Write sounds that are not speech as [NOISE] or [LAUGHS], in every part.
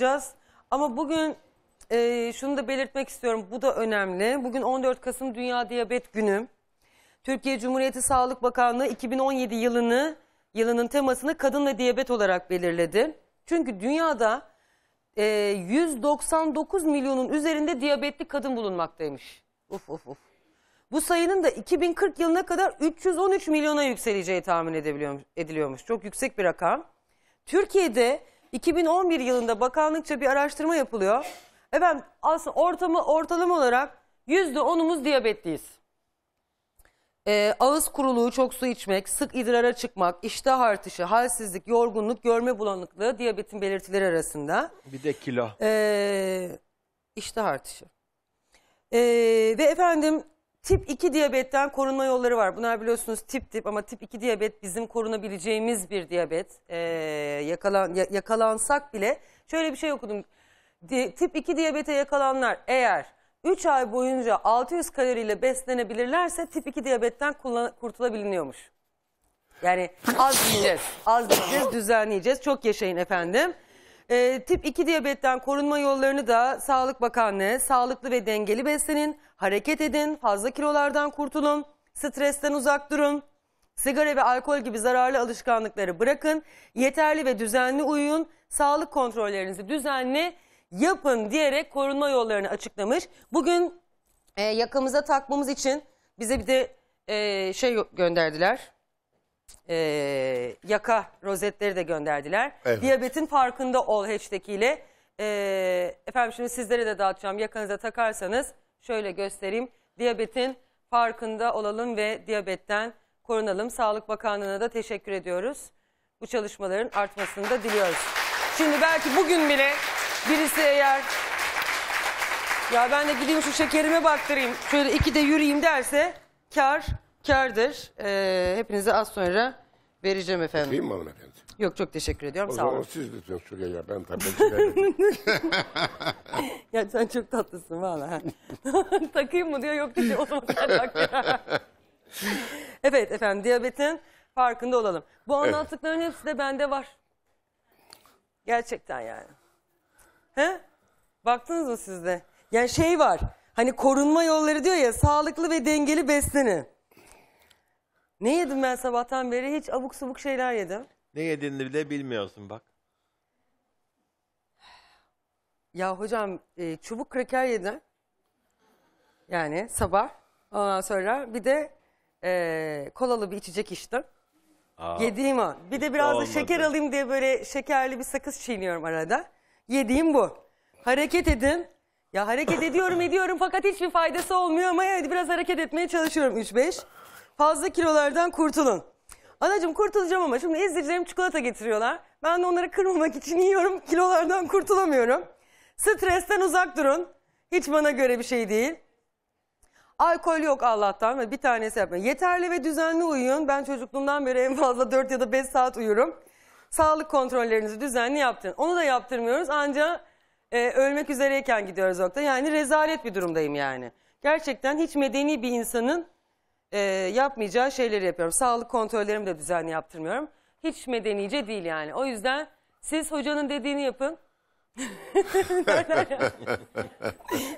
yapacağız. Ama bugün e, şunu da belirtmek istiyorum. Bu da önemli. Bugün 14 Kasım Dünya Diyabet Günü. Türkiye Cumhuriyeti Sağlık Bakanlığı 2017 yılını yılının temasını kadınla diyabet olarak belirledi. Çünkü dünyada e, 199 milyonun üzerinde diyabetli kadın bulunmaktaymış. Uf uf uf. Bu sayının da 2040 yılına kadar 313 milyona yükseleceği tahmin ediliyormuş. Çok yüksek bir rakam. Türkiye'de 2011 yılında bakanlıkça bir araştırma yapılıyor. Efendim aslında ortamı, ortalama olarak %10'umuz diyabetliyiz. Ee, ağız kuruluğu, çok su içmek, sık idrara çıkmak, iştah artışı, halsizlik, yorgunluk, görme bulanıklığı diyabetin belirtileri arasında. Bir de kilo. Ee, iştah artışı. Ee, ve efendim Tip 2 diyabetten korunma yolları var. Bunlar biliyorsunuz tip tip ama tip 2 diyabet bizim korunabileceğimiz bir diyabet. Ee, yakalan, yakalansak bile şöyle bir şey okudum. Di, tip 2 diyabete yakalanlar eğer 3 ay boyunca 600 kaloriyle beslenebilirlerse tip 2 diyabetten kullan, kurtulabiliyormuş. Yani az yiyeceğiz, az yiyeceğiz, düzenleyeceğiz. Çok yaşayın efendim. E, tip 2 diyabetten korunma yollarını da Sağlık Bakanlığı sağlıklı ve dengeli beslenin, hareket edin, fazla kilolardan kurtulun, stresten uzak durun, sigara ve alkol gibi zararlı alışkanlıkları bırakın, yeterli ve düzenli uyuyun, sağlık kontrollerinizi düzenli yapın diyerek korunma yollarını açıklamış. Bugün e, yakamıza takmamız için bize bir de e, şey gönderdiler e, yaka rozetleri de gönderdiler. Evet. Diyabetin farkında ol hashtag'iyle. E, ee, efendim şimdi sizlere de dağıtacağım. Yakanıza takarsanız şöyle göstereyim. Diyabetin farkında olalım ve diyabetten korunalım. Sağlık Bakanlığı'na da teşekkür ediyoruz. Bu çalışmaların artmasını da diliyoruz. Şimdi belki bugün bile birisi eğer ya ben de gideyim şu şekerime baktırayım şöyle iki de yürüyeyim derse kar kârdır. Ee, hepinize az sonra vereceğim efendim. mi mı hanımefendi? Yok çok teşekkür ediyorum. O Sağ zaman olun. siz lütfen şuraya ya ben tabii. [LAUGHS] Ya sen çok tatlısın valla. [LAUGHS] Takayım mı diyor yok diyor. O zaman sen tak [LAUGHS] evet efendim diyabetin farkında olalım. Bu anlattıkların hepsi de bende var. Gerçekten yani. He? Baktınız mı siz de? Yani şey var. Hani korunma yolları diyor ya sağlıklı ve dengeli beslenin. Ne yedim ben sabahtan beri? Hiç abuk subuk şeyler yedim. Ne yediğini bile bilmiyorsun bak. Ya hocam e, çubuk kreker yedim. Yani sabah. Ondan sonra bir de e, kolalı bir içecek içtim. Aa, Yediğim o. Bir de biraz da şeker alayım diye böyle şekerli bir sakız çiğniyorum arada. Yediğim bu. Hareket edin. Ya hareket ediyorum [LAUGHS] ediyorum fakat hiçbir faydası olmuyor ama hadi biraz hareket etmeye çalışıyorum 3-5. Fazla kilolardan kurtulun. Anacığım kurtulacağım ama şimdi izleyicilerim çikolata getiriyorlar. Ben de onları kırmamak için yiyorum. Kilolardan kurtulamıyorum. Stresten uzak durun. Hiç bana göre bir şey değil. Alkol yok Allah'tan ve bir tanesi yapma. Yeterli ve düzenli uyuyun. Ben çocukluğumdan beri en fazla 4 ya da 5 saat uyurum. Sağlık kontrollerinizi düzenli yaptın. Onu da yaptırmıyoruz ancak e, ölmek üzereyken gidiyoruz nokta. Yani rezalet bir durumdayım yani. Gerçekten hiç medeni bir insanın e, yapmayacağı şeyleri yapıyorum. Sağlık kontrollerimi de düzenli yaptırmıyorum. Hiç medenice değil yani. O yüzden siz hocanın dediğini yapın. [LAUGHS]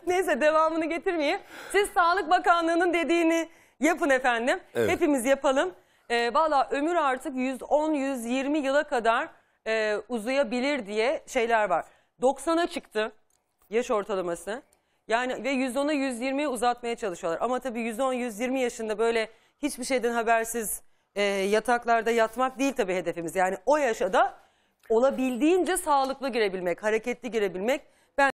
Neyse devamını getirmeyeyim. Siz Sağlık Bakanlığı'nın dediğini yapın efendim. Evet. Hepimiz yapalım. E, Valla ömür artık 110-120 yıla kadar e, uzayabilir diye şeyler var. 90'a çıktı yaş ortalaması. Yani ve 110'a 120'ye uzatmaya çalışıyorlar. Ama tabii 110-120 yaşında böyle hiçbir şeyden habersiz e, yataklarda yatmak değil tabii hedefimiz. Yani o yaşada olabildiğince sağlıklı girebilmek, hareketli girebilmek.